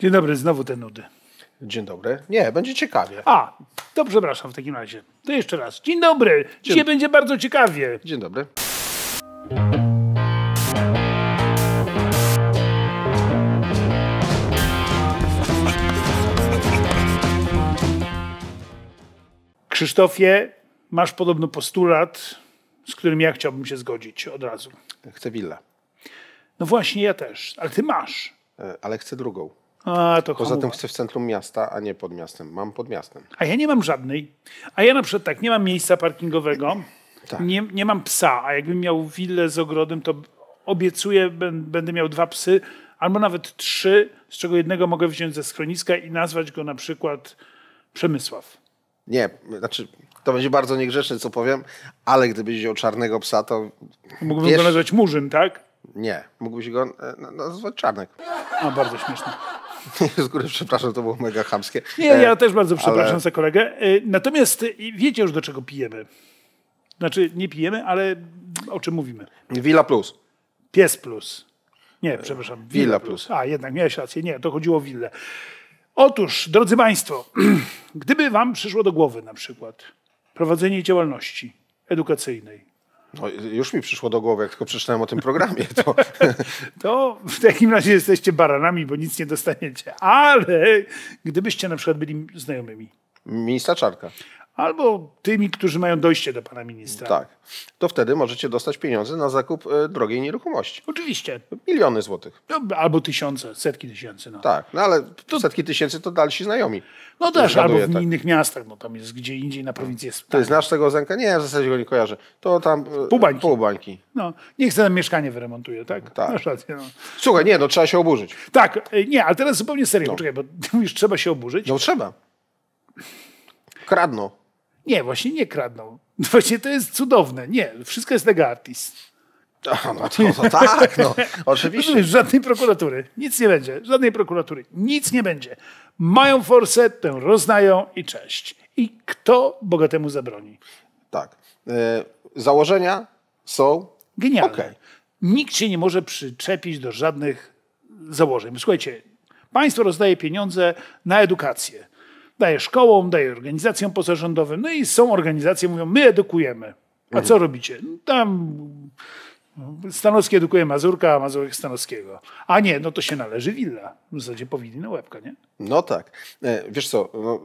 Dzień dobry, znowu te nudy. Dzień dobry. Nie, będzie ciekawie. A, to przepraszam w takim razie. To jeszcze raz. Dzień dobry. Dzisiaj Dzień... będzie bardzo ciekawie. Dzień dobry. Krzysztofie, masz podobno postulat, z którym ja chciałbym się zgodzić od razu. Chcę willę. No właśnie, ja też, ale ty masz. E, ale chcę drugą. A, to Poza tym chcę w centrum miasta, a nie pod miastem. Mam pod miastem. A ja nie mam żadnej. A ja na przykład tak, nie mam miejsca parkingowego, tak. nie, nie mam psa, a jakbym miał willę z ogrodem, to obiecuję, będę miał dwa psy, albo nawet trzy, z czego jednego mogę wziąć ze schroniska i nazwać go na przykład Przemysław. Nie, znaczy to będzie bardzo niegrzeczne, co powiem, ale gdybyś wziął czarnego psa, to... Mógłbym wiesz... go nazwać Murzyn, tak? Nie, mógłbyś go e, no, nazwać Czarnek. A, bardzo śmieszne. Z góry przepraszam, to było mega chamskie. Nie, ja e, też bardzo przepraszam ale... za kolegę. E, natomiast wiecie już, do czego pijemy. Znaczy, nie pijemy, ale o czym mówimy? Villa Plus. Pies Plus. Nie, przepraszam. Villa, Villa plus. plus. A, jednak miałeś rację. Nie, to chodziło o willę. Otóż, drodzy Państwo, gdyby Wam przyszło do głowy na przykład prowadzenie działalności edukacyjnej, no, już mi przyszło do głowy, jak tylko przeczytałem o tym programie. To... to... w takim razie jesteście baranami, bo nic nie dostaniecie. Ale gdybyście na przykład byli znajomymi. Ministra Czarka albo tymi, którzy mają dojście do pana ministra. Tak. To wtedy możecie dostać pieniądze na zakup e, drogiej nieruchomości. Oczywiście. Miliony złotych. No, albo tysiące, setki tysięcy. No. Tak, no ale to... setki tysięcy to dalsi znajomi. No też, albo w tak. innych miastach, bo tam jest gdzie indziej na prowincji jest. Ty znasz tego Zenka? Nie, w zasadzie go nie kojarzę. To tam... E, półbańki. Półbańki. No, niech ten mieszkanie wyremontuje, tak? Tak. Masz rację, no. Słuchaj, nie, no trzeba się oburzyć. Tak, e, nie, ale teraz zupełnie serio, no. bo już trzeba się oburzyć. No trzeba. Kradną. Nie, właśnie nie kradną. Właśnie to jest cudowne. Nie, wszystko jest lega artis. No, no, no to, to no, tak, no, oczywiście. Rozumiesz, żadnej prokuratury, nic nie będzie, żadnej prokuratury, nic nie będzie. Mają forsę, tę roznają i cześć. I kto bogatemu zabroni? Tak. E, założenia są... Genialne. Okay. Nikt się nie może przyczepić do żadnych założeń. Słuchajcie, państwo rozdaje pieniądze na edukację daje szkołom, daje organizacjom pozarządowym. No i są organizacje, mówią, my edukujemy. A co mhm. robicie? No tam Stanowski edukuje Mazurka, a Mazurek Stanowskiego. A nie, no to się należy willa. W zasadzie powinna łebka, nie? No tak. E, wiesz co, no,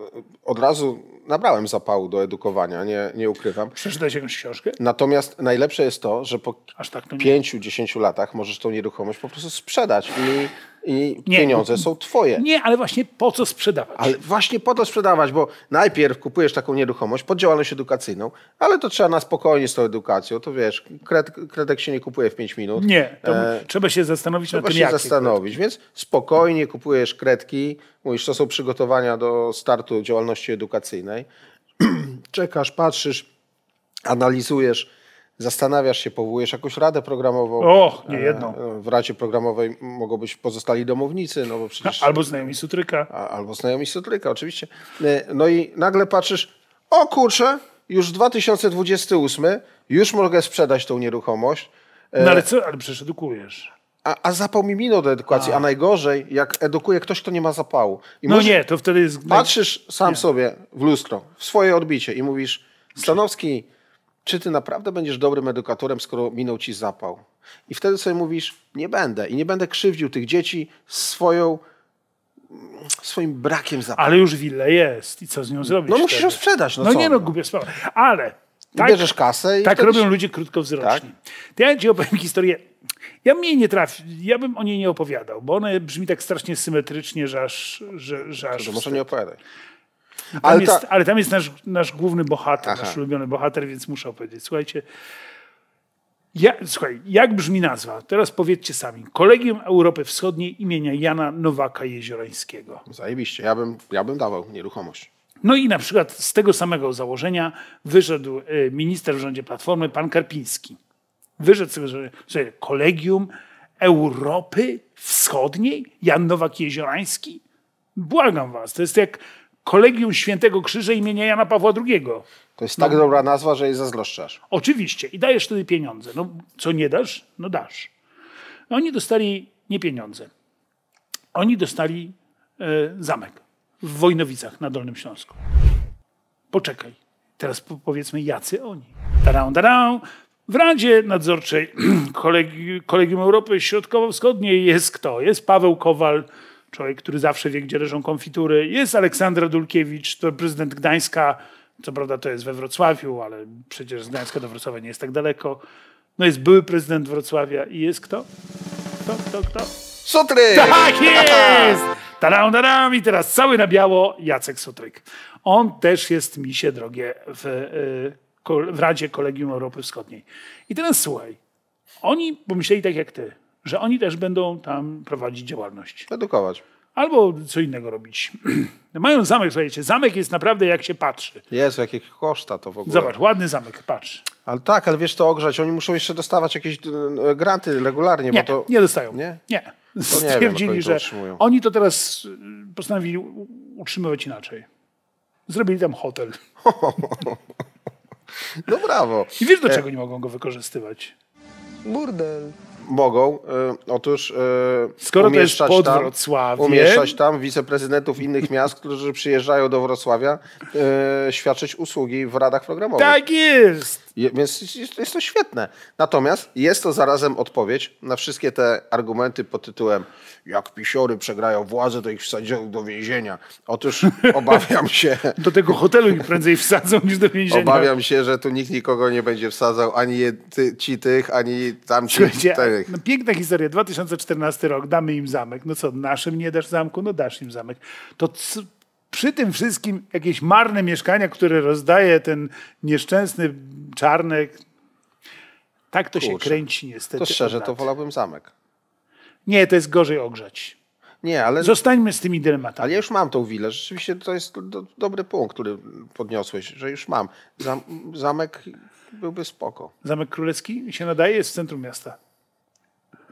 od razu nabrałem zapału do edukowania, nie, nie ukrywam. Przeczytałeś jakąś książkę? Natomiast najlepsze jest to, że po tak, 5-10 latach możesz tą nieruchomość po prostu sprzedać i i nie, pieniądze są twoje. Nie, ale właśnie po co sprzedawać? Ale właśnie po to sprzedawać, bo najpierw kupujesz taką nieruchomość pod działalność edukacyjną, ale to trzeba na spokojnie z tą edukacją, to wiesz, kred, kredek się nie kupuje w 5 minut. Nie, e, trzeba się zastanowić trzeba na tym, Trzeba się zastanowić, kredki. więc spokojnie kupujesz kredki, mówisz, to są przygotowania do startu działalności edukacyjnej, czekasz, patrzysz, analizujesz, Zastanawiasz się, powołujesz jakąś radę programową. O, nie e, jedno. W radzie programowej mogą być pozostali domownicy, no bo przecież... Albo znajomi sutryka. Albo znajomi sutryka, oczywiście. E, no i nagle patrzysz, o kurczę, już 2028, już mogę sprzedać tą nieruchomość. E, no ale co, ale przecież edukujesz. A, a zapał mi minął do edukacji, a. a. najgorzej, jak edukuje ktoś, kto nie ma zapału. I no może... nie, to wtedy jest... Patrzysz sam nie. sobie w lustro, w swoje odbicie i mówisz, Stanowski czy ty naprawdę będziesz dobrym edukatorem, skoro minął ci zapał? I wtedy sobie mówisz, nie będę i nie będę krzywdził tych dzieci swoją swoim brakiem zapału. Ale już wille jest i co z nią no zrobić? No musisz ją sprzedać. No, no nie no, no? gubię sprawę. Ale tak, bierzesz kasę i Tak robią się... ludzie krótkowzroczni. Tak? To ja ci opowiem historię. Ja bym jej nie trafi, ja bym o niej nie opowiadał, bo ona brzmi tak strasznie symetrycznie, że aż... Że, że aż może nie opowiadaj. Tam ale, jest, ale, tam jest nasz, nasz główny bohater, Aha. nasz ulubiony bohater, więc muszę opowiedzieć. Słuchajcie, ja, słuchaj, jak brzmi nazwa? Teraz powiedzcie sami. Kolegium Europy Wschodniej imienia Jana Nowaka Jeziorańskiego. Zajebiście, ja bym, ja bym dawał nieruchomość. No i na przykład z tego samego założenia wyszedł y, minister w rządzie Platformy, pan Karpiński. Wyszedł z tego, że, że kolegium Europy Wschodniej, Jan Nowak Jeziorański? Błagam was, to jest jak Kolegium Świętego Krzyża imienia Jana Pawła II. To jest tak no. dobra nazwa, że jej zazdroszczasz. Oczywiście. I dajesz wtedy pieniądze. No, co nie dasz, no dasz. No, oni dostali nie pieniądze. Oni dostali e, zamek w Wojnowicach na Dolnym Śląsku. Poczekaj. Teraz po powiedzmy, jacy oni. Darą, darą. W Radzie Nadzorczej Kolegi Kolegium Europy Środkowo-Wschodniej jest kto? Jest Paweł Kowal, człowiek, który zawsze wie, gdzie leżą konfitury. Jest Aleksandra Dulkiewicz, to prezydent Gdańska, co prawda to jest we Wrocławiu, ale przecież z Gdańska do Wrocławia nie jest tak daleko. No jest były prezydent Wrocławia i jest kto? Kto, kto, kto? Sutryk! Tak jest! Taram, taram i teraz cały na biało Jacek Sutryk. On też jest mi się drogie w, y, w Radzie Kolegium Europy Wschodniej. I teraz słuchaj, oni pomyśleli tak jak ty że oni też będą tam prowadzić działalność. Edukować. Albo co innego robić. Mają zamek, słuchajcie, zamek jest naprawdę jak się patrzy. Jest, jakie koszta to w ogóle. Zobacz, ładny zamek, patrz. Ale tak, ale wiesz to ogrzać, oni muszą jeszcze dostawać jakieś y, y, granty regularnie. Nie, bo to... nie dostają. Nie? Nie. Stwierdzili, nie wiem, że to oni to teraz y, postanowili utrzymywać inaczej. Zrobili tam hotel. No brawo. I wiesz, do e- czego nie mogą go wykorzystywać? Burdel. Mogą. Y, otóż e, Skoro to jest pod tam, Umieszczać tam wiceprezydentów innych miast, którzy przyjeżdżają do Wrocławia e, świadczyć usługi w radach programowych. Tak jest! Je, więc jest, jest to świetne. Natomiast jest to zarazem odpowiedź na wszystkie te argumenty pod tytułem jak pisiory przegrają władzę, to ich wsadzą do więzienia. Otóż obawiam się... do tego hotelu ich prędzej wsadzą niż do więzienia. Obawiam się, że tu nikt nikogo nie będzie wsadzał, ani ci tych, ani tamci. tych. No, piękna historia. 2014 rok, damy im zamek. No co, naszym nie dasz zamku? No dasz im zamek. To przy tym wszystkim jakieś marne mieszkania, które rozdaje ten nieszczęsny Czarnek. Tak to Kurczę. się kręci niestety. To szczerze, to wolałbym zamek. Nie, to jest gorzej ogrzać. Nie, ale... Zostańmy z tymi dylematami. Ale ja już mam tą willę. Rzeczywiście to jest do, dobry punkt, który podniosłeś, że już mam. Zam, zamek byłby spoko. Zamek Królewski się nadaje, jest w centrum miasta.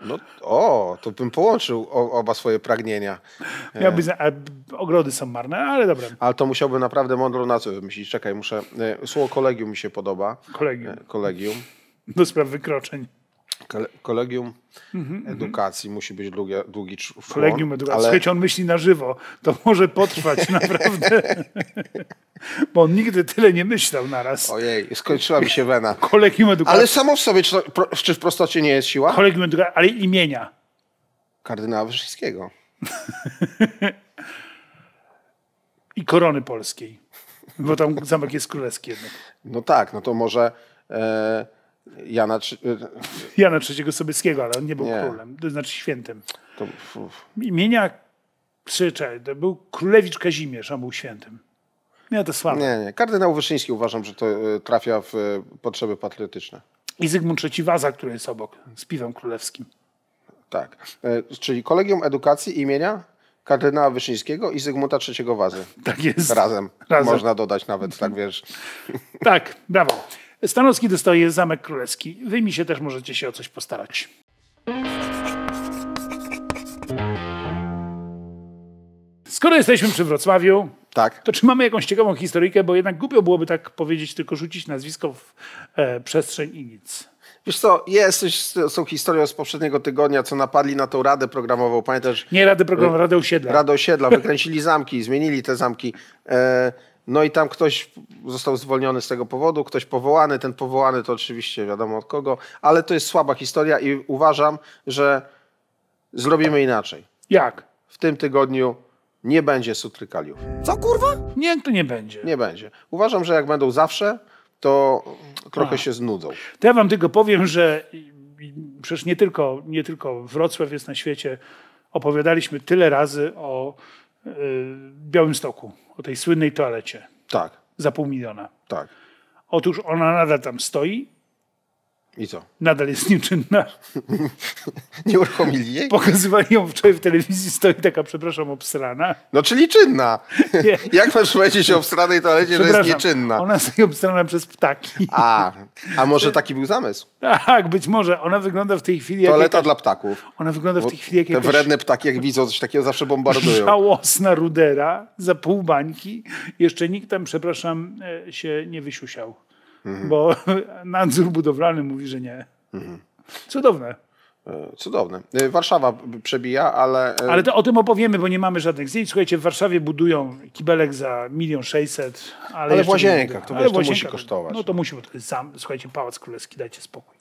No, o, to bym połączył oba swoje pragnienia. Miałby, a ogrody są marne, ale dobra. Ale to musiałby naprawdę na nację wymyślić. Czekaj, muszę. E, słowo kolegium mi się podoba. Kolegium. E, kolegium. Do spraw wykroczeń. Kolegium mhm, mhm. Edukacji mm -hmm. musi być długi, długi człon, Kolegium Edukacji. Ale... Słuchajcie, on myśli na żywo. To może potrwać naprawdę. Bo on nigdy tyle nie myślał naraz. Ojej, skończyła mi się wena. Kolegium Edukacji. Ale samo w sobie, czy, czy w prostocie nie jest siła? Kolegium Edukacji, ale imienia. Kardynała Wyszyńskiego. I korony polskiej. Bo tam zamek jest królewski jednak. No tak, no to może... E Jana, Jana III Sobieskiego, ale on nie był nie. królem, to znaczy świętym. To, Imienia krzyczę, to był królewicz Kazimierz, on był świętym. Nie, to słabe. Nie, nie. Kardynał Wyszyński uważam, że to e, trafia w e, potrzeby patriotyczne. I Zygmunt III Waza, który jest obok, z piwem królewskim. Tak. E, czyli Kolegium Edukacji imienia kardynała Wyszyńskiego i Zygmunta III Wazy. Tak jest. Razem. Razem. Można dodać nawet, tak wiesz. tak, brawo. Stanowski dostaje Zamek Królewski. Wy mi się też możecie się o coś postarać. Skoro jesteśmy przy Wrocławiu, tak. to czy mamy jakąś ciekawą historię, bo jednak głupio byłoby tak powiedzieć, tylko rzucić nazwisko w e, przestrzeń i nic. Wiesz co, jest są z tą historią z poprzedniego tygodnia, co napadli na tą radę programową. Pamiętasz? Nie radę programową, e, radę osiedla. Radę osiedla. Wykręcili zamki, zmienili te zamki. E, no i tam ktoś został zwolniony z tego powodu, ktoś powołany, ten powołany to oczywiście wiadomo od kogo, ale to jest słaba historia i uważam, że zrobimy inaczej. Jak? W tym tygodniu nie będzie sutrykaliów. Co kurwa? Nie, to nie będzie. Nie będzie. Uważam, że jak będą zawsze, to trochę A. się znudzą. To ja wam tylko powiem, że przecież nie tylko, nie tylko Wrocław jest na świecie. Opowiadaliśmy tyle razy o y, Białymstoku o tej słynnej toalecie. Tak. Za pół miliona. Tak. Otóż ona nadal tam stoi i co? Nadal jest nieczynna. nie uruchomili jej? Pokazywali ją wczoraj w telewizji, stoi taka, przepraszam, obsrana. No czyli czynna. Jak masz powiedzieć o obstranej toalecie, że jest nieczynna? Ona stoi obsrana przez ptaki. A, a może taki był zamysł? Tak, być może. Ona wygląda w tej chwili Toaleta jak... Toaleta dla ptaków. Ona wygląda w tej chwili jak Te jakaś... wredne ptaki, jak widzą coś takiego, zawsze bombardują. Żałosna rudera za pół bańki. Jeszcze nikt tam, przepraszam, e, się nie wysiusiał mhm. bo nadzór budowlany mówi, że nie. Mhm. Cudowne. E, cudowne. E, Warszawa przebija, ale. E, ale to, o tym opowiemy, bo nie mamy żadnych zdjęć. Słuchajcie, w Warszawie budują kibelek za milion sześćset. Ale, ale w Łazienkach, to, ale wiesz, musi kosztować. No to musi, sam, słuchajcie, Pałac Królewski, dajcie spokój.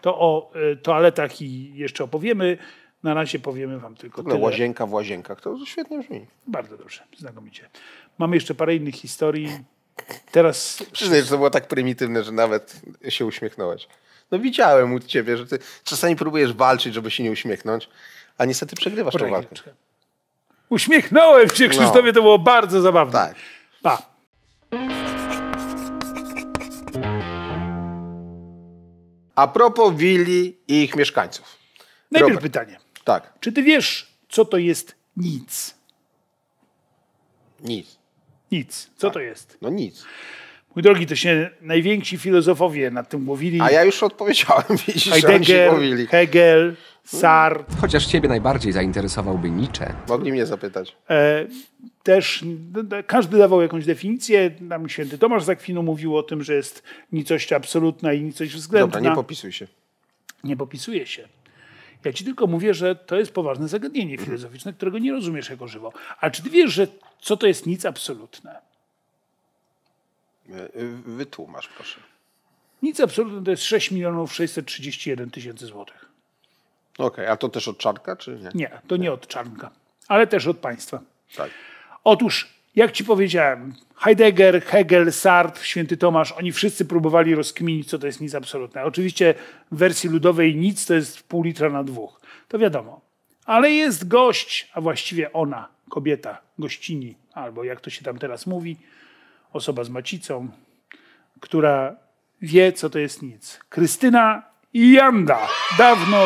To o toaletach i jeszcze opowiemy. Na razie powiemy wam tylko tyle. Łazienka w łazienkach, to świetnie brzmi. Bardzo dobrze, znakomicie. Mamy jeszcze parę innych historii. Teraz... Przyznaj, że to było tak prymitywne, że nawet się uśmiechnąłeś. No widziałem u ciebie, że ty czasami próbujesz walczyć, żeby się nie uśmiechnąć, a niestety przegrywasz walkę. Uśmiechnąłem się, no. Krzysztofie, no. to było bardzo zabawne. Tak. Pa. A propos willi i ich mieszkańców. Najpierw Robert. pytanie. Tak. Czy ty wiesz, co to jest nic? Nic. Nic. Co tak. to jest? No nic. Mój drogi, to się najwięksi filozofowie nad tym mówili. A ja już odpowiedziałem, widzisz, Heidegger, głowili. Hegel, mm. Sartre. Chociaż ciebie najbardziej zainteresowałby Nietzsche. Mogli mnie zapytać. E, też no, no, każdy dawał jakąś definicję. Nam święty Tomasz Zakwinu mówił o tym, że jest nicość absolutna i nicość względna. Dobra, nie popisuj się. Nie popisuje się. Ja ci tylko mówię, że to jest poważne zagadnienie filozoficzne, którego nie rozumiesz jako żywo. A czy ty wiesz, że co to jest nic absolutne? E, e, wytłumacz, proszę. Nic absolutne to jest 6 milionów 631 tysięcy złotych. Okej, okay, a to też od Czarnka, czy nie? Nie, to nie, nie od Czarnka, ale też od państwa. Tak. Otóż jak ci powiedziałem, Heidegger, Hegel, Sartre, Święty Tomasz, oni wszyscy próbowali rozkminić, co to jest nic absolutne. Oczywiście w wersji ludowej nic to jest pół litra na dwóch. To wiadomo. Ale jest gość, a właściwie ona, kobieta, gościni, albo jak to się tam teraz mówi, osoba z macicą, która wie, co to jest nic. Krystyna Janda. Dawno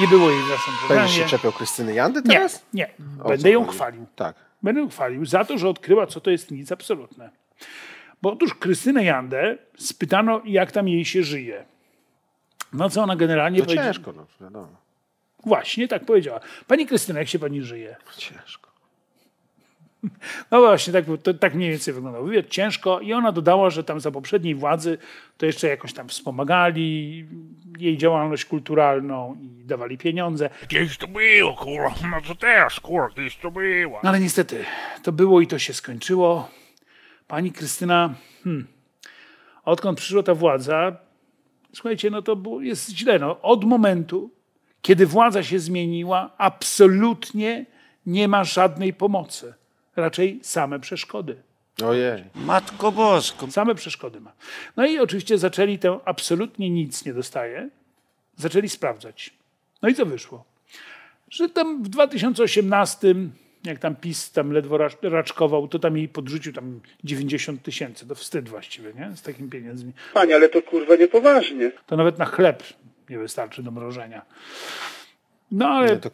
nie było jej w naszym programie. Będziesz się czepiał Krystyny Jandy teraz? Nie, nie. Będę ją chodzi? chwalił. Tak będę chwalił za to, że odkryła, co to jest nic absolutne. Bo otóż Krystynę Jandę spytano, jak tam jej się żyje. No co ona generalnie to powiedziała? ciężko, no wiadomo. Właśnie tak powiedziała. Pani Krystyna, jak się pani żyje? Ciężko. No właśnie, tak, to, tak mniej więcej wyglądał wywiad, ciężko. I ona dodała, że tam za poprzedniej władzy to jeszcze jakoś tam wspomagali jej działalność kulturalną i dawali pieniądze. Gdzieś to było, kurwa, no to teraz, kurwa, gdzieś to było. No ale niestety, to było i to się skończyło. Pani Krystyna, hmm, odkąd przyszła ta władza, słuchajcie, no to było, jest źle. No, od momentu, kiedy władza się zmieniła, absolutnie nie ma żadnej pomocy raczej same przeszkody. Ojej. Matko Bosko. Same przeszkody ma. No i oczywiście zaczęli tę absolutnie nic nie dostaje, zaczęli sprawdzać. No i co wyszło? Że tam w 2018, jak tam PiS tam ledwo raczkował, to tam jej podrzucił tam 90 tysięcy. To wstyd właściwie, nie? Z takim pieniędzmi. Panie, ale to kurwa niepoważnie. To nawet na chleb nie wystarczy do mrożenia. No ale... Nie, to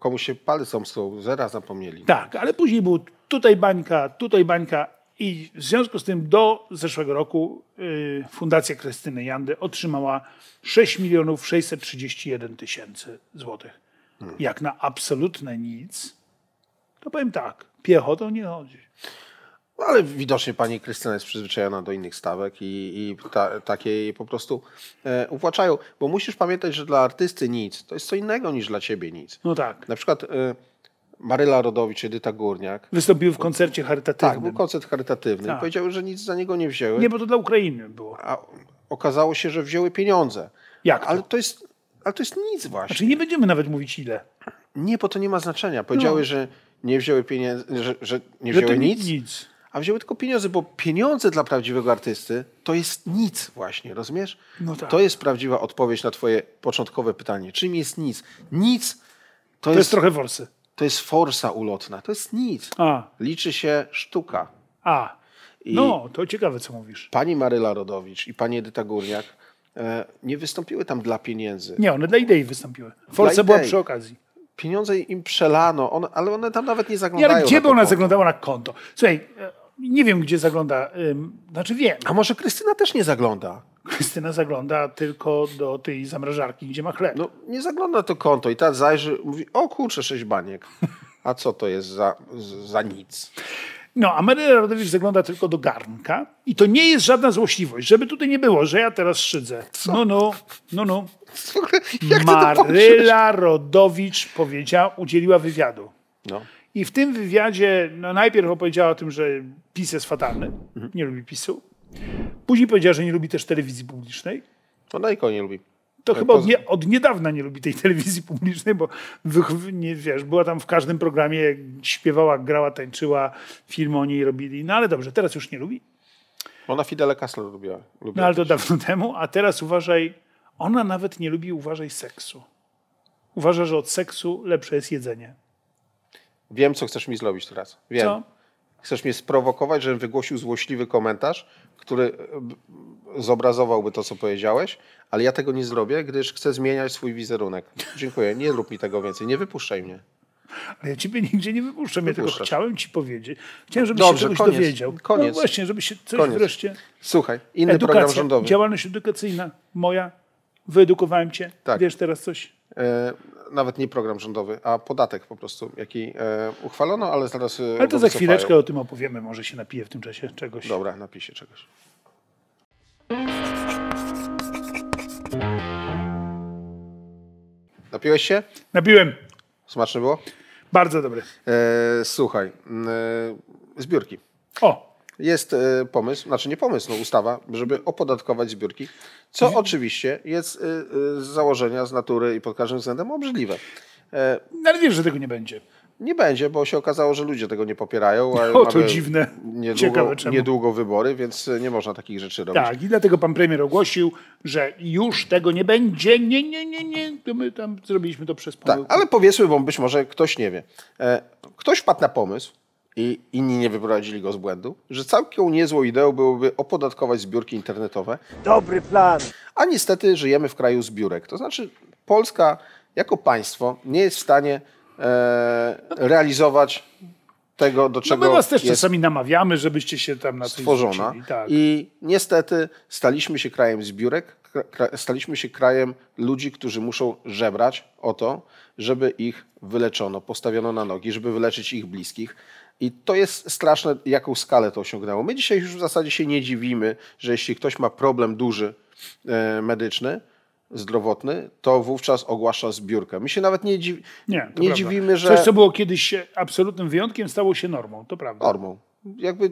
komu się palec omsknął, zera zapomnieli. Tak, ale później był tutaj bańka, tutaj bańka i w związku z tym do zeszłego roku y, Fundacja Krystyny Jandy otrzymała 6 milionów 631 tysięcy złotych. Hmm. Jak na absolutne nic, to powiem tak, piechotą nie chodzi. No, ale widocznie pani Krystyna jest przyzwyczajona do innych stawek i, i ta, takie jej po prostu e, upłaczają. Bo musisz pamiętać, że dla artysty nic to jest co innego niż dla ciebie nic. No tak. Na przykład e, Maryla Rodowicz, Edyta Górniak. Wystąpiły w koncercie charytatywnym. Tak, był koncert charytatywny. Tak. powiedziały, że nic za niego nie wzięły. Nie, bo to dla Ukrainy było. A okazało się, że wzięły pieniądze. Jak to? Ale to jest, ale to jest nic właśnie. Znaczy nie będziemy nawet mówić ile. Nie, bo to nie ma znaczenia. Powiedziały, no. że nie wzięły pieniędzy, że, że nie wzięły że nic, nic a wzięły tylko pieniądze, bo pieniądze dla prawdziwego artysty to jest nic właśnie, rozumiesz? No tak. To jest prawdziwa odpowiedź na twoje początkowe pytanie. Czym jest nic? Nic to, to jest, jest, trochę forsy. To jest forsa ulotna, to jest nic. A. Liczy się sztuka. A. I no, to ciekawe, co mówisz. Pani Maryla Rodowicz i pani Edyta Górniak e, nie wystąpiły tam dla pieniędzy. Nie, one dla idei wystąpiły. Forsa była przy okazji pieniądze im przelano, ale one tam nawet nie zaglądają. Nie, ale gdzie by ona konto? zaglądała na konto? Słuchaj, e, nie wiem, gdzie zagląda. Znaczy wiem. A może Krystyna też nie zagląda? Krystyna zagląda tylko do tej zamrażarki, gdzie ma chleb. No, nie zagląda to konto i ta zajrzy, mówi, o kurczę, sześć baniek. A co to jest za, za nic? No, a Maryla Rodowicz zagląda tylko do garnka i to nie jest żadna złośliwość, żeby tutaj nie było, że ja teraz szydzę. Co? No, no, no, no. Jak Maryla Rodowicz powiedziała, udzieliła wywiadu. No. I w tym wywiadzie no, najpierw opowiedziała o tym, że PiS jest fatalny, mhm. nie lubi PiSu. Później powiedziała, że nie lubi też telewizji publicznej. Ona nikogo nie lubi. To e, chyba od, nie, od, niedawna nie lubi tej telewizji publicznej, bo nie, wiesz, była tam w każdym programie, śpiewała, grała, tańczyła, film o niej robili. No ale dobrze, teraz już nie lubi. Ona Fidele Castro lubiła. lubiła no ale to dawno temu, a teraz uważaj, ona nawet nie lubi, uważaj, seksu. Uważa, że od seksu lepsze jest jedzenie. Wiem, co chcesz mi zrobić teraz. Wiem. Co? Chcesz mnie sprowokować, żebym wygłosił złośliwy komentarz, który e, zobrazowałby to, co powiedziałeś, ale ja tego nie zrobię, gdyż chcę zmieniać swój wizerunek. Dziękuję, nie rób mi tego więcej, nie wypuszczaj mnie. Ale ja ciebie nigdzie nie wypuszczam. Ja tego chciałem ci powiedzieć. Chciałem, żebyś Dobrze, się czegoś koniec, dowiedział. No koniec. No właśnie, żeby się coś koniec. wreszcie... Słuchaj, inny Edukacja, program rządowy. Działalność edukacyjna moja. Wyedukowałem cię. Tak. Wiesz teraz coś E, nawet nie program rządowy, a podatek po prostu, jaki e, uchwalono, ale zaraz. E, ale to za chwileczkę o tym opowiemy, może się napije w tym czasie czegoś. Dobra, napij się czegoś. Napiłeś się? Napiłem. Smaczne było? Bardzo dobre. E, słuchaj, e, zbiórki. O jest e, pomysł, znaczy nie pomysł, no ustawa, żeby opodatkować zbiórki, co mhm. oczywiście jest e, e, z założenia, z natury i pod każdym względem obrzydliwe. No, ale wiem, że tego nie będzie. Nie będzie, bo się okazało, że ludzie tego nie popierają. o, to dziwne. Niedługo, Ciekawe czemu. niedługo wybory, więc nie można takich rzeczy robić. Tak, i dlatego pan premier ogłosił, że już tego nie będzie. Nie, nie, nie, nie. To my tam zrobiliśmy to przez tak, pomyłkę. Tak, ale powiedzmy, bo być może ktoś nie wie. Ktoś wpadł na pomysł, i inni nie wyprowadzili go z błędu, że całkiem niezłą ideą byłoby opodatkować zbiórki internetowe. Dobry plan! A niestety żyjemy w kraju zbiórek. To znaczy, Polska jako państwo nie jest w stanie e, realizować tego, do no, czego. No my was też czasami namawiamy, żebyście się tam na tym stworzona. Tak. I niestety staliśmy się krajem zbiórek, staliśmy się krajem ludzi, którzy muszą żebrać o to, żeby ich wyleczono, postawiono na nogi, żeby wyleczyć ich bliskich. I to jest straszne, jaką skalę to osiągnęło. My dzisiaj już w zasadzie się nie dziwimy, że jeśli ktoś ma problem duży e, medyczny, zdrowotny, to wówczas ogłasza zbiórkę. My się nawet nie, dziwi, nie, nie dziwimy, że... Coś, co było kiedyś absolutnym wyjątkiem, stało się normą, to prawda. Normą. Jakby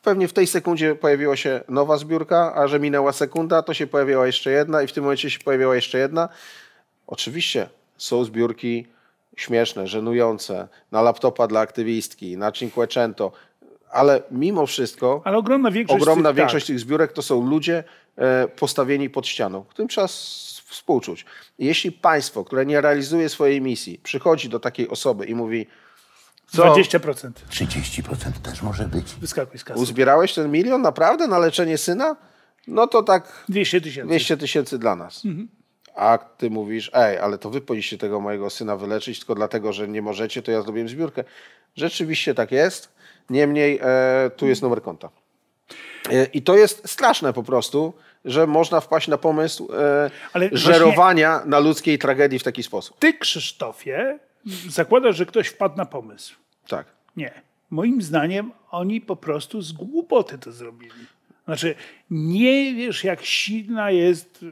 pewnie w tej sekundzie pojawiła się nowa zbiórka, a że minęła sekunda, to się pojawiła jeszcze jedna i w tym momencie się pojawiła jeszcze jedna. Oczywiście są zbiórki śmieszne, żenujące, na laptopa dla aktywistki, na Cinquecento, ale mimo wszystko ale ogromna większość, ogromna tych, większość tak. tych zbiórek to są ludzie e, postawieni pod ścianą, którym trzeba współczuć. Jeśli państwo, które nie realizuje swojej misji, przychodzi do takiej osoby i mówi co? 20%. 30% też może być. Wyskakuj z kasy. Uzbierałeś ten milion naprawdę na leczenie syna? No to tak. 200 tysięcy. 200 tysięcy dla nas. Mhm. A ty mówisz, ej, ale to wy powinniście tego mojego syna wyleczyć, tylko dlatego, że nie możecie, to ja zrobiłem zbiórkę. Rzeczywiście tak jest. Niemniej e, tu jest numer konta. E, I to jest straszne po prostu, że można wpaść na pomysł e, żerowania na ludzkiej tragedii w taki sposób. Ty, Krzysztofie, zakłada, że ktoś wpadł na pomysł. Tak. Nie. Moim zdaniem oni po prostu z głupoty to zrobili. Znaczy, nie wiesz, jak silna jest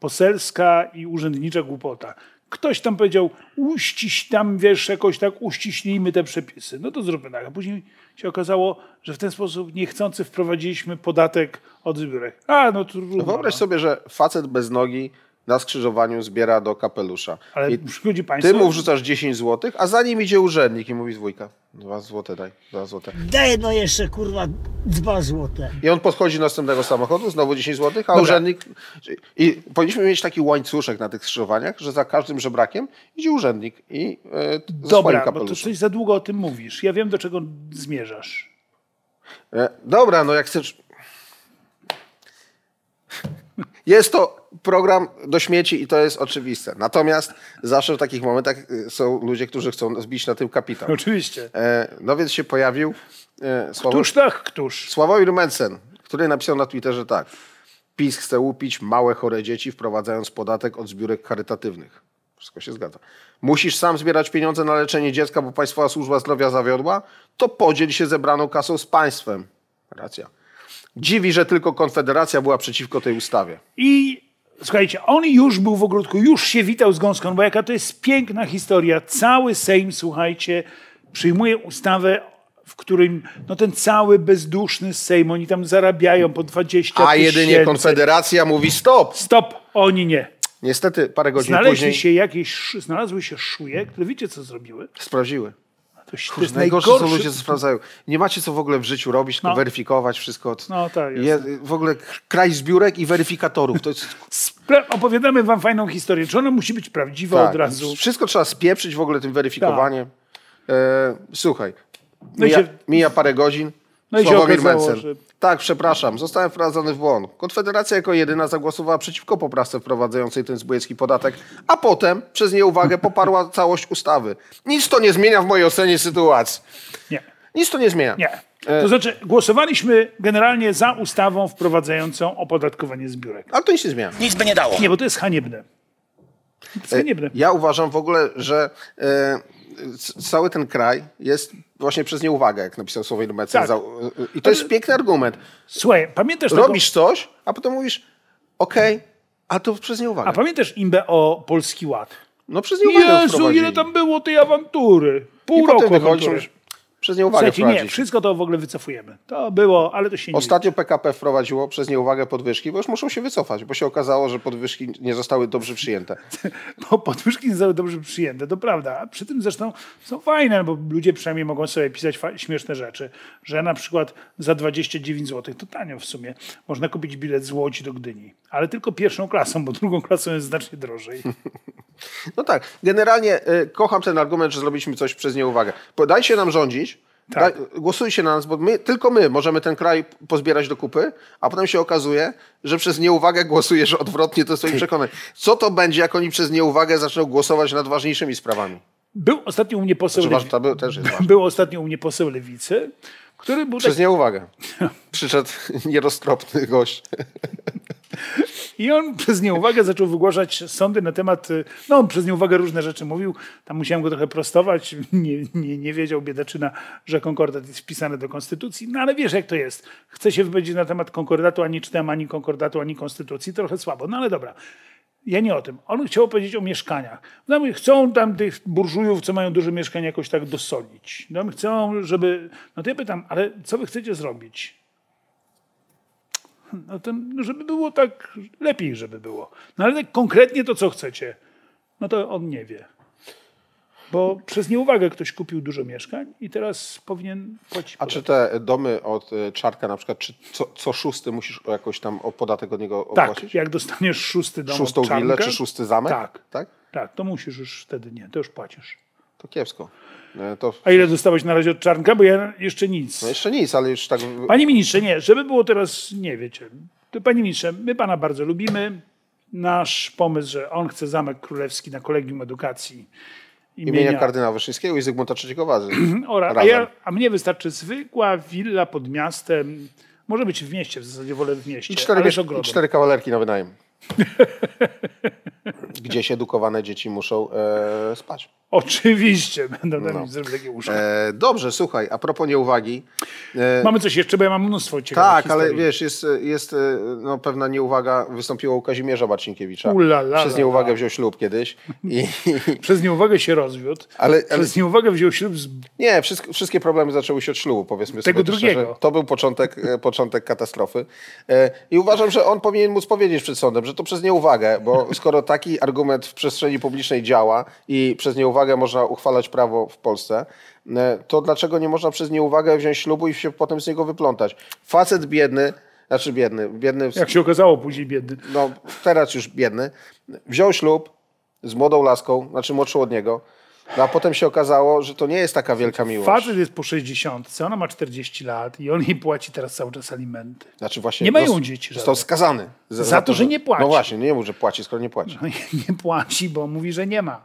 poselska i urzędnicza głupota. Ktoś tam powiedział, uściś tam, wiesz, jakoś tak uściślijmy te przepisy. No to zrobimy tak. A później się okazało, że w ten sposób niechcący wprowadziliśmy podatek od zbiórek. A, no to... No wyobraź sobie, że facet bez nogi na skrzyżowaniu zbiera do kapelusza. Ale I ty państwo... mu wrzucasz 10 zł, a za nim idzie urzędnik i mówi dwójka. Dwa złote daj, dwa złote. Daj no jeszcze kurwa dwa złote. I on podchodzi do następnego samochodu, znowu 10 zł, a Dobra. urzędnik... I powinniśmy mieć taki łańcuszek na tych skrzyżowaniach, że za każdym żebrakiem idzie urzędnik i e, Dobra, bo no to coś za długo o tym mówisz. Ja wiem, do czego zmierzasz. E, dobra, no jak chcesz jest to program do śmieci i to jest oczywiste. Natomiast zawsze w takich momentach y, są ludzie, którzy chcą zbić na tym kapitał. Oczywiście. E, no więc się pojawił e, Sławomir... Któż tak, któż? Sławomir Mencen, który napisał na Twitterze tak. PiS chce łupić małe, chore dzieci, wprowadzając podatek od zbiórek charytatywnych. Wszystko się zgadza. Musisz sam zbierać pieniądze na leczenie dziecka, bo Państwowa Służba Zdrowia zawiodła? To podziel się zebraną kasą z państwem. Racja. Dziwi, że tylko Konfederacja była przeciwko tej ustawie. I słuchajcie, on już był w ogródku, już się witał z gąską, bo jaka to jest piękna historia. Cały Sejm, słuchajcie, przyjmuje ustawę w którym no ten cały bezduszny Sejm, oni tam zarabiają po 20 tysięcy. A jedynie Konfederacja mówi stop. Stop, oni nie. Niestety parę godzin Znaleźli później... Się jakieś, znalazły się szuje, które wiecie co zrobiły? Sprawdziły. To, Kurz, to jest najgorsze, co ludzie sprawdzają. Nie macie co w ogóle w życiu robić, tylko no. weryfikować wszystko. Od... No, tak Je... w ogóle kraj zbiórek i weryfikatorów. To jest... opowiadamy wam fajną historię. Czy ona musi być prawdziwa tak. od razu? Wszystko trzeba spieprzyć w ogóle tym weryfikowaniem. Tak. E, słuchaj, no mija, się... mija parę godzin. No i Sława okazało, Tak, przepraszam, zostałem wprowadzony w błąd. Konfederacja jako jedyna zagłosowała przeciwko poprawce wprowadzającej ten zbójecki podatek, a potem przez nieuwagę poparła całość ustawy. Nic to nie zmienia w mojej ocenie sytuacji. Nie. Nic to nie zmienia. Nie. E, to znaczy, głosowaliśmy generalnie za ustawą wprowadzającą opodatkowanie zbiórek. Ale to nic nie zmienia. Nic by nie dało. Nie, bo to jest haniebne. To jest e, haniebne. Ja uważam w ogóle, że... Yy cały ten kraj jest właśnie przez nieuwagę, jak napisał słowo Tak. Y, I to jest piękny argument. Słuchaj, pamiętasz... Robisz tego... coś, a potem mówisz, okej, okay, a to przez nieuwagę. A pamiętasz imbę o Polski Ład? No przez nieuwagę Jezu, ile tam było tej awantury. Pół I roku. Wychodzisz, przez nieuwagę Słuchajcie, Nie, wszystko to w ogóle wycofujemy. To było, ale to się nie Ostatnio liczy. PKP wprowadziło przez nieuwagę podwyżki, bo już muszą się wycofać, bo się okazało, że podwyżki nie zostały dobrze przyjęte. bo podwyżki nie zostały dobrze przyjęte, to prawda. A przy tym zresztą są fajne, bo ludzie przynajmniej mogą sobie pisać śmieszne rzeczy, że na przykład za 29 zł, to tanio w sumie, można kupić bilet z Łodzi do Gdyni, ale tylko pierwszą klasą, bo drugą klasą jest znacznie drożej. No tak, generalnie y, kocham ten argument, że zrobiliśmy coś przez nieuwagę. Podajcie nam rządzić, tak. głosujcie na nas, bo my, tylko my możemy ten kraj pozbierać do kupy, a potem się okazuje, że przez nieuwagę głosujesz odwrotnie do swoich przekonań. Co to będzie, jak oni przez nieuwagę zaczną głosować nad ważniejszymi sprawami? Był ostatnio u mnie poseł, znaczy, był, też jest był ostatnio u mnie poseł lewicy, który był... Przez nieuwagę. Przyszedł nieroztropny gość. I on przez nieuwagę zaczął wygłaszać sądy na temat, y, no on przez nieuwagę różne rzeczy mówił, tam musiałem go trochę prostować, nie, nie, nie wiedział biedaczyna, że konkordat jest wpisany do konstytucji, no ale wiesz jak to jest, chce się wypowiedzieć na temat konkordatu, ani czytam ani konkordatu, ani konstytucji, trochę słabo, no ale dobra. Ja nie o tym. On chciał powiedzieć o mieszkaniach. No, chcą tam tych burżujów, co mają duże mieszkania, jakoś tak dosolić. No, chcą, żeby... No to ja pytam, ale co wy chcecie zrobić? No to, żeby było tak, lepiej, żeby było. No ale tak konkretnie to, co chcecie, no to on nie wie. Bo przez nieuwagę ktoś kupił dużo mieszkań i teraz powinien płacić. A czy te domy od e, czarka na przykład, czy co, co szósty musisz jakoś tam o podatek od niego tak, opłacić? Tak, jak dostaniesz szósty dom Szóstą od czarka, willę czy szósty zamek? Tak, tak, tak, to musisz już wtedy nie, to już płacisz. To kiepsko. E, to... A ile dostałeś na razie od Czarnka? Bo ja jeszcze nic. No jeszcze nic, ale już tak... Panie ministrze, nie, żeby było teraz, nie wiecie. To panie ministrze, my pana bardzo lubimy. Nasz pomysł, że on chce Zamek Królewski na Kolegium Edukacji imienia, imienia kardynała Wyszyńskiego i Zygmunta III Wazy. a, ja, a mnie wystarczy zwykła willa pod miastem. Może być w mieście, w zasadzie wolę w mieście. I cztery, ale I cztery kawalerki na wynajem. Gdzieś edukowane dzieci muszą e, spać. Oczywiście, będą tam no. takie łóżka. E, dobrze, słuchaj, a propos nieuwagi. E, Mamy coś jeszcze, bo ja mam mnóstwo ciekawych Tak, historii. ale wiesz, jest, jest e, no, pewna nieuwaga wystąpiła u Kazimierza Bacinkiewicza. Ula, Przez nieuwagę wziął ślub kiedyś. I... Przez nieuwagę się rozwiódł. Ale, ale... Przez nieuwagę wziął ślub z... Nie, wszystko, wszystkie problemy zaczęły się od ślubu, powiedzmy Tego sobie drugiego. To był początek, e, początek katastrofy. E, I uważam, że on powinien móc powiedzieć przed sądem, że to przez nieuwagę, bo skoro tak taki argument w przestrzeni publicznej działa i przez nieuwagę można uchwalać prawo w Polsce, e, to dlaczego nie można przez nieuwagę wziąć ślubu i się potem z niego wyplątać? Facet biedny, znaczy biedny, biedny... W... Jak się okazało później biedny. No, teraz już biedny. Wziął ślub z młodą laską, znaczy młodszą od niego, no a potem się okazało, że to nie jest taka wielka miłość. Facet jest po 60, ona ma 40 lat i on jej płaci teraz cały czas alimenty. Znaczy właśnie nie mają dzieci. Został żadnych. skazany. Za, za, to, że nie płaci. No właśnie, nie mówi, że płaci, skoro nie płaci. No, nie płaci, bo mówi, że nie ma.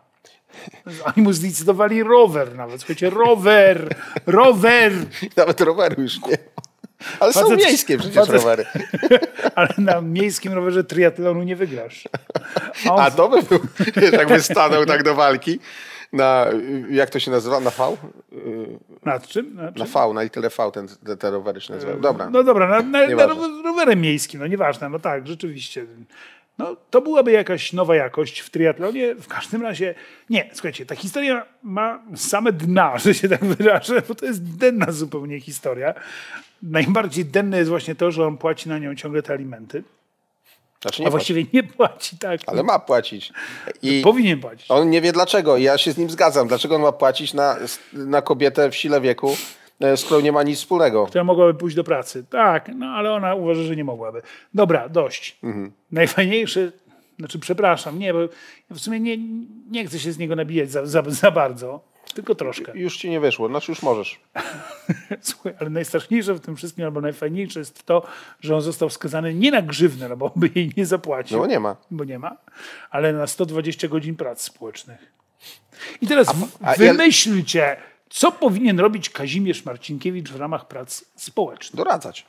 Oni mu zdecydowali rower nawet. Słuchajcie, rower! Rower! Nawet roweru już nie ale facet, są miejskie przecież facet, rowery. Ale na miejskim rowerze triatlonu nie wygrasz. A, on... A to by był, jakby stanął tak do walki na, jak to się nazywa, na V? Na czym? Na, czym? na V, na literę V ten, te, te rowery się nazywają. Dobra. No dobra, na, na, na rowery miejskie, no nieważne, no tak, rzeczywiście. No, to byłaby jakaś nowa jakość w triatlonie. W każdym razie, nie, słuchajcie, ta historia ma same dna, że się tak wyrażę, bo to jest denna zupełnie historia. Najbardziej denne jest właśnie to, że on płaci na nią ciągle te alimenty. Znaczy nie A właściwie płaci. nie płaci, tak. Ale ma płacić. I Powinien płacić. On nie wie dlaczego. Ja się z nim zgadzam. Dlaczego on ma płacić na, na kobietę w sile wieku, e, z którą nie ma nic wspólnego? Która mogłaby pójść do pracy. Tak, no ale ona uważa, że nie mogłaby. Dobra, dość. Mhm. Najfajniejszy, znaczy przepraszam, nie, bo w sumie nie, nie chcę się z niego nabijać za, za, za bardzo tylko troszkę. Już ci nie wyszło, znaczy już możesz. Słuchaj, ale najstraszniejsze w tym wszystkim, albo najfajniejsze jest to, że on został skazany nie na grzywnę, no bo by jej nie zapłacił. No bo nie ma. Bo nie ma, ale na 120 godzin prac społecznych. I teraz a, a wymyślcie, ja... co powinien robić Kazimierz Marcinkiewicz w ramach prac społecznych. Doradzać.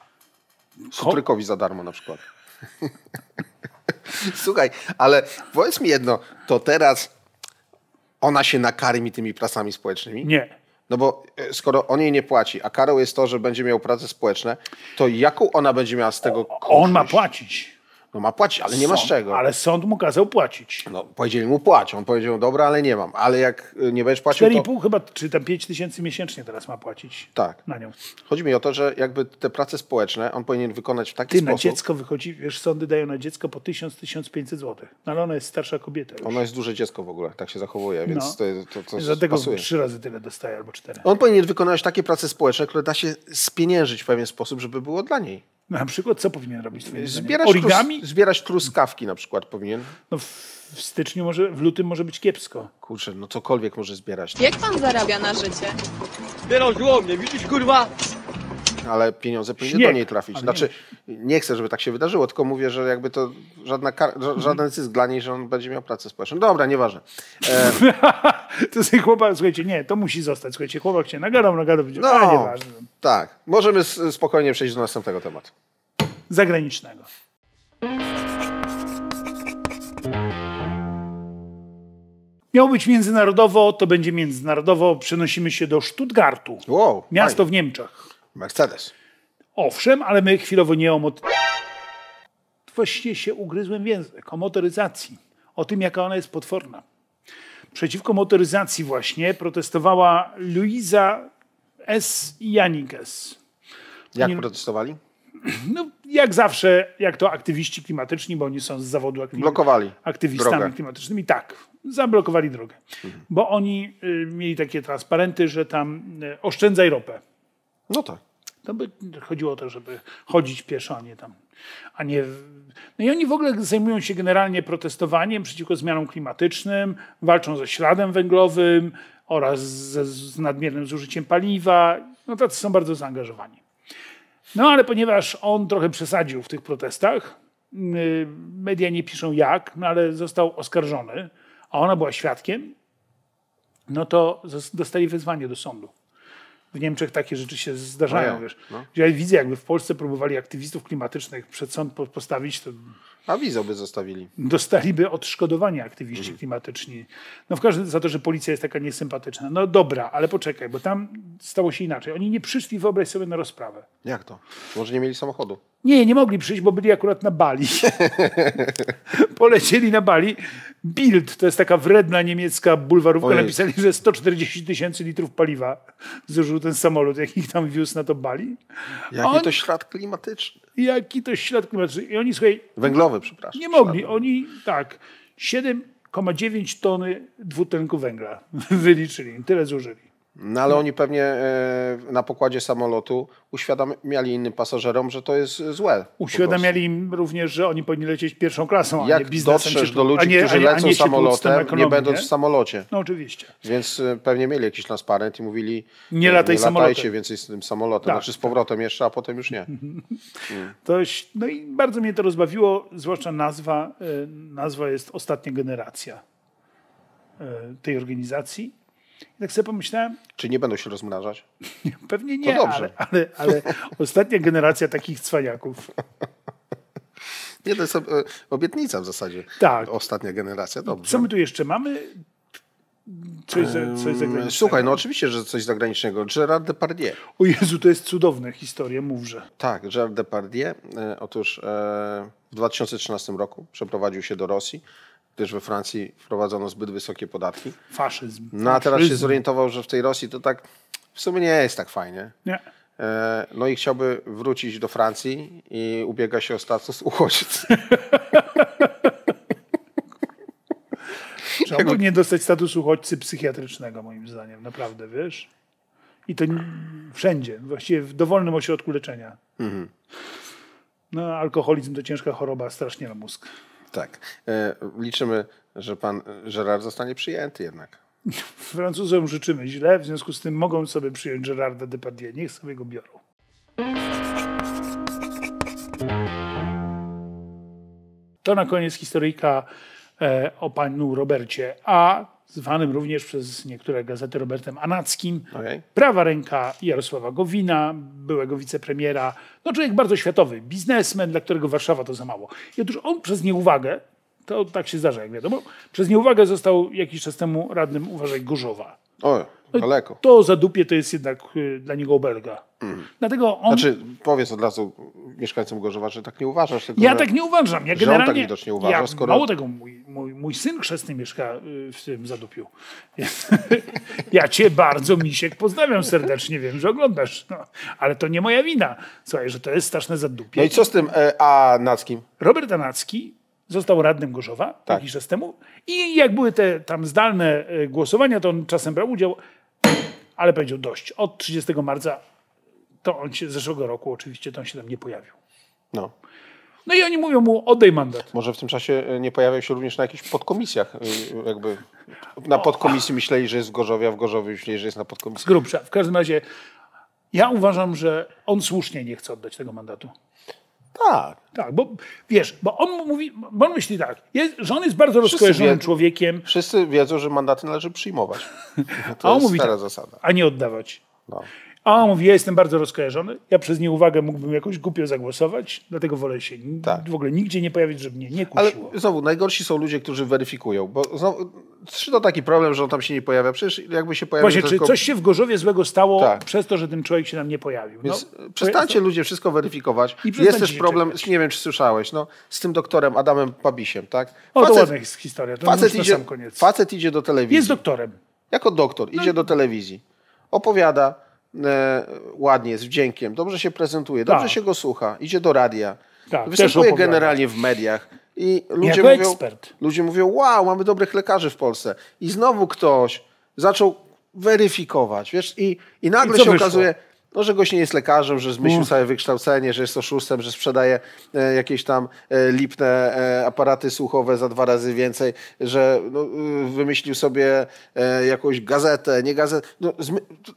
Sutrykowi za darmo na przykład. Słuchaj, ale powiedz mi jedno, to teraz ona się nakarmi tymi pracami społecznymi? Nie. No bo e, skoro on jej nie płaci, a karą jest to, że będzie miał prace społeczne, to jaką ona będzie miała z tego korzyść? On ma płacić. No ma płacić, ale nie sąd, masz czego. Ale sąd mu kazał płacić. No, powiedzieli mu płać. On powiedział, dobra, ale nie mam. Ale jak y, nie będziesz płacił, 4,5 to... chyba, czy tam 5 tysięcy miesięcznie teraz ma płacić tak. na nią. Chodzi mi o to, że jakby te prace społeczne on powinien wykonać w taki Ty, sposób... na dziecko wychodzi, wiesz, sądy dają na dziecko po 1000-1500 zł. No ale ona jest starsza kobieta już. Ona jest duże dziecko w ogóle, tak się zachowuje, no. więc no. to, to, to Dlatego pasuje. trzy razy tyle dostaje albo cztery. On powinien wykonać takie prace społeczne, które da się spieniężyć w pewien sposób, żeby było dla niej. Na przykład co powinien robić? Zbierać, Origami? Trus, Zbierać truskawki na przykład powinien. No w, w styczniu może, w lutym może być kiepsko. Kurczę, no cokolwiek może zbierać. Jak pan zarabia na życie? Zbieram żłobnie, widzisz kurwa? ale pieniądze powinny do niej trafić. Znaczy, nie chcę, żeby tak się wydarzyło, tylko mówię, że jakby to żadna mhm. żaden cyz dla niej, że on będzie miał pracę społeczną. Dobra, nieważne. E... to sobie chłopak, słuchajcie, nie, to musi zostać. Słuchajcie, chłopak się nagadał, nagadał, będzie, no, a nieważne. Tak, możemy spokojnie przejść do następnego tematu. Zagranicznego. Miał być międzynarodowo, to będzie międzynarodowo. Przenosimy się do Stuttgartu. Wow, miasto fajnie. w Niemczech. Mercedes. Owszem, ale my chwilowo nie o mot... Właściwie się ugryzłem w język, o motoryzacji, o tym, jaka ona jest potworna. Przeciwko motoryzacji właśnie protestowała Luisa S. i Jak nie... protestowali? No, jak zawsze, jak to aktywiści klimatyczni, bo oni są z zawodu Blokowali aktywistami drogę. klimatycznymi. Tak, zablokowali drogę. Mhm. Bo oni y, mieli takie transparenty, że tam y, oszczędzaj ropę. No tak. To by chodziło o to, żeby chodzić pieszo, a nie tam. A nie... No i oni w ogóle zajmują się generalnie protestowaniem przeciwko zmianom klimatycznym, walczą ze śladem węglowym oraz ze, z nadmiernym zużyciem paliwa. No tacy są bardzo zaangażowani. No ale ponieważ on trochę przesadził w tych protestach, y, media nie piszą jak, no ale został oskarżony, a ona była świadkiem, no to dostali wezwanie do sądu w Niemczech takie rzeczy się zdarzają. No ja, wiesz. No. Ja widzę, jakby w Polsce próbowali aktywistów klimatycznych przed sąd postawić, to a wizę by zostawili. Dostaliby odszkodowanie aktywiści mhm. klimatyczni. No w każdym za to, że policja jest taka niesympatyczna. No dobra, ale poczekaj, bo tam stało się inaczej. Oni nie przyszli, wyobraź sobie, na rozprawę. Jak to? Może nie mieli samochodu? Nie, nie mogli przyjść, bo byli akurat na Bali. Polecieli na Bali. Bild, to jest taka wredna niemiecka bulwarówka, Ojej. napisali, że 140 tysięcy litrów paliwa zużył ten samolot, jak ich tam wiózł na to Bali. Jaki On... to ślad klimatyczny jaki to ślad klimatyczny. I oni, słuchaj... Węglowy, przepraszam. Nie mogli. Ślady. Oni, tak, 7,9 tony dwutlenku węgla wyliczyli. Tyle zużyli. No ale oni pewnie e, na pokładzie samolotu uświadamiali innym pasażerom, że to jest złe. Uświadamiali im również, że oni powinni lecieć pierwszą klasą, a Jak nie biznesem. Jak dotrzesz do ludzi, nie, którzy lecą samolotem, nie będąc w samolocie. No oczywiście. Więc e, pewnie mieli jakiś transparent i mówili, nie, lataj e, nie latajcie więcej z tym samolotem. Tak, znaczy z tak. powrotem tak. jeszcze, a potem już nie. Mhm. Mm. no i bardzo mnie to rozbawiło, zwłaszcza nazwa. Nazwa jest Ostatnia Generacja tej organizacji i tak sobie pomyślałem. Czy nie będą się rozmnażać? Pewnie nie, ale, ale, ale ostatnia generacja takich cwaniaków. Nie, to jest e, obietnica w zasadzie. Tak. Ostatnia generacja, dobrze. Co my tu jeszcze mamy? Coś, za, coś zagranicznego. Słuchaj, no oczywiście, że coś zagranicznego. Gerard Depardieu. O Jezu, to jest cudowna historia, mówże. Tak, Gerard Depardieu. E, otóż e, w 2013 roku przeprowadził się do Rosji gdyż we Francji wprowadzono zbyt wysokie podatki. Faszyzm. No a teraz się zorientował, że w tej Rosji to tak w sumie nie jest tak fajnie. Nie. E, no i chciałby wrócić do Francji i ubiega się o status uchodźcy. Trzeba nie dostać statusu uchodźcy psychiatrycznego, moim zdaniem, naprawdę, wiesz? I to wszędzie, właściwie w dowolnym ośrodku leczenia. Mhm. No, alkoholizm to ciężka choroba, strasznie na mózg. Tak. E, liczymy, że pan Gerard zostanie przyjęty jednak. Francuzom życzymy źle, w związku z tym mogą sobie przyjąć Gerarda Depardieu. Niech sobie go biorą. To na koniec historyjka E, o panu Robercie A., zwanym również przez niektóre gazety Robertem Anackim, okay. prawa ręka Jarosława Gowina, byłego wicepremiera, no człowiek bardzo światowy, biznesmen, dla którego Warszawa to za mało. I otóż on przez nieuwagę, to tak się zdarza, jak wiadomo, przez nieuwagę został jakiś czas temu radnym, uważaj, Gorzowa. O. Daleko. To zadupie to jest jednak e, dla niego obelga. Mm. Dlatego on... Znaczy, powiedz od razu mieszkańcom Gorzowa, że tak nie uważasz. Tylko, ja tak nie uważam. Ja tak generalnie, tak widocznie uważa, ja, skoro... Mało tego, mój, mój, mój, syn chrzestny mieszka e, w tym Zadupiu. ja cię bardzo, Misiek, pozdrawiam serdecznie. Wiem, że oglądasz. No, ale to nie moja wina. Słuchaj, że to jest straszne Zadupie. No i co z tym e, A. Nackim? Robert Anacki został radnym Gorzowa tak. jakiś czas temu i jak były te tam zdalne głosowania, to on czasem brał udział ale powiedział dość. Od 30 marca to on się zeszłego roku oczywiście to on się tam nie pojawił. No. No i oni mówią mu, oddaj mandat. Może w tym czasie e, nie pojawiał się również na jakichś podkomisjach. E, e, jakby na podkomisji myśleli, że jest w Gorzowie, a w Gorzowie myśleli, że jest na podkomisji. Z grubsza. W każdym razie ja uważam, że on słusznie nie chce oddać tego mandatu. Tak. Tak, bo wiesz, bo on mówi, bo on myśli tak, jest, że on jest bardzo rozkojarzonym człowiekiem. Wszyscy wiedzą, że mandaty należy przyjmować, To a on jest mówi stara tak, zasada. A nie oddawać. No. A on mówi, ja jestem bardzo rozkojarzony, ja przez nieuwagę mógłbym jakoś głupio zagłosować, dlatego wolę się tak. w ogóle nigdzie nie pojawić, żeby mnie nie kusiło. Ale znowu, najgorsi są ludzie, którzy weryfikują, bo znowu, czy to taki problem, że on tam się nie pojawia? Przecież jakby się pojawił... Właśnie, czy tylko... coś się w Gorzowie złego stało tak. przez to, że ten człowiek się nam nie pojawił? No, Więc przestańcie to... ludzie wszystko weryfikować. I Jest też problem, czekać. nie wiem, czy słyszałeś, no, z tym doktorem Adamem Pabisiem, tak? O, facet, to ładna jest historia, to facet idzie, sam koniec. Facet idzie do telewizji. Jest doktorem. Jako doktor, no idzie no. do telewizji. Opowiada, E, ładnie, jest wdziękiem, dobrze się prezentuje, dobrze tak. się go słucha, idzie do radia, tak, występuje generalnie w mediach. I ludzie jako mówią, ekspert. ludzie mówią, wow, mamy dobrych lekarzy w Polsce. I znowu ktoś zaczął weryfikować, wiesz, i, i nagle I się wyszło? okazuje, no, że goś nie jest lekarzem, że zmyślił mm. sobie wykształcenie, że jest oszustem, że sprzedaje e, jakieś tam e, lipne e, aparaty słuchowe za dwa razy więcej, że no, y, wymyślił sobie jakąś gazetę, nie gazetę. No,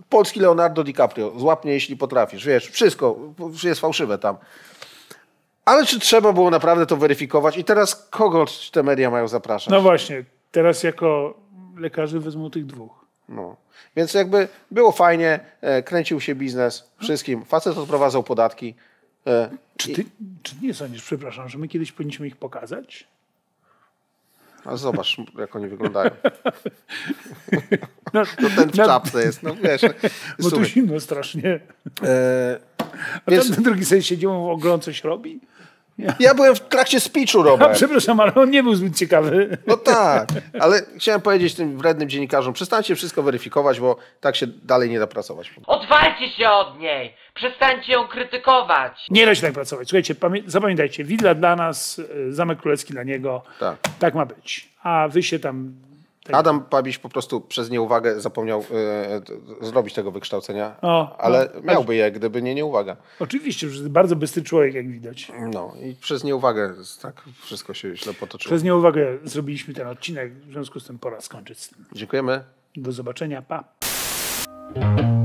Polski Leonardo DiCaprio, złapnie jeśli potrafisz, wiesz, wszystko jest fałszywe tam. Ale czy trzeba było naprawdę to weryfikować? I teraz kogo te media mają zapraszać? No właśnie, teraz jako lekarzy wezmą tych dwóch. No. Więc jakby było fajnie, e, kręcił się biznes wszystkim. Facet odprowadzał podatki. E, czy ty, czy nie sądzisz, przepraszam, że my kiedyś powinniśmy ich pokazać? A zobacz, jak oni wyglądają. No, to ten w czapce jest, no wiesz. Bo tu zimno strasznie. E, A wiesz, ten, ten drugi sobie siedzimy, ogląd coś robi? Ja byłem w trakcie speechu, Robert. A, przepraszam, ale on nie był zbyt ciekawy. No tak, ale chciałem powiedzieć tym wrednym dziennikarzom, przestańcie wszystko weryfikować, bo tak się dalej nie da pracować. Odwalcie się od niej! Przestańcie ją krytykować! Nie da się tak pracować. Słuchajcie, zapamiętajcie, widla dla nas, e, Zamek Królewski dla niego. Tak. Tak ma być. A wy się tam tak. Adam Babiś po prostu przez nieuwagę zapomniał e, e, zrobić tego wykształcenia, o, ale no, miałby je, gdyby nie nieuwaga. Oczywiście, że bardzo bystry człowiek, jak widać. No i przez nieuwagę tak wszystko się źle potoczyło. Przez nieuwagę zrobiliśmy ten odcinek, w związku z tym pora skończyć z tym. Dziękujemy. Do zobaczenia, pa.